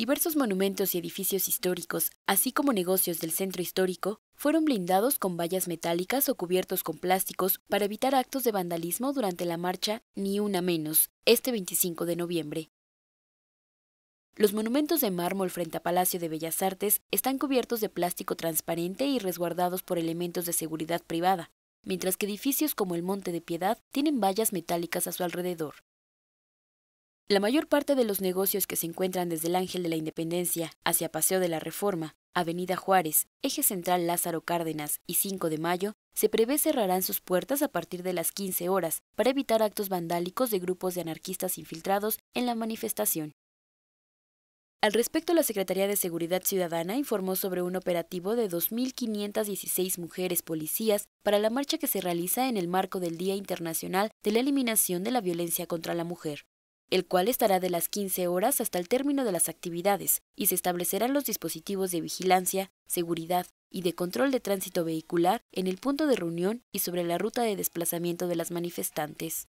Diversos monumentos y edificios históricos, así como negocios del centro histórico, fueron blindados con vallas metálicas o cubiertos con plásticos para evitar actos de vandalismo durante la marcha Ni una menos, este 25 de noviembre. Los monumentos de mármol frente a Palacio de Bellas Artes están cubiertos de plástico transparente y resguardados por elementos de seguridad privada, mientras que edificios como el Monte de Piedad tienen vallas metálicas a su alrededor. La mayor parte de los negocios que se encuentran desde el Ángel de la Independencia hacia Paseo de la Reforma, Avenida Juárez, Eje Central Lázaro Cárdenas y 5 de Mayo, se prevé cerrarán sus puertas a partir de las 15 horas para evitar actos vandálicos de grupos de anarquistas infiltrados en la manifestación. Al respecto, la Secretaría de Seguridad Ciudadana informó sobre un operativo de 2.516 mujeres policías para la marcha que se realiza en el marco del Día Internacional de la Eliminación de la Violencia contra la Mujer el cual estará de las 15 horas hasta el término de las actividades y se establecerán los dispositivos de vigilancia, seguridad y de control de tránsito vehicular en el punto de reunión y sobre la ruta de desplazamiento de las manifestantes.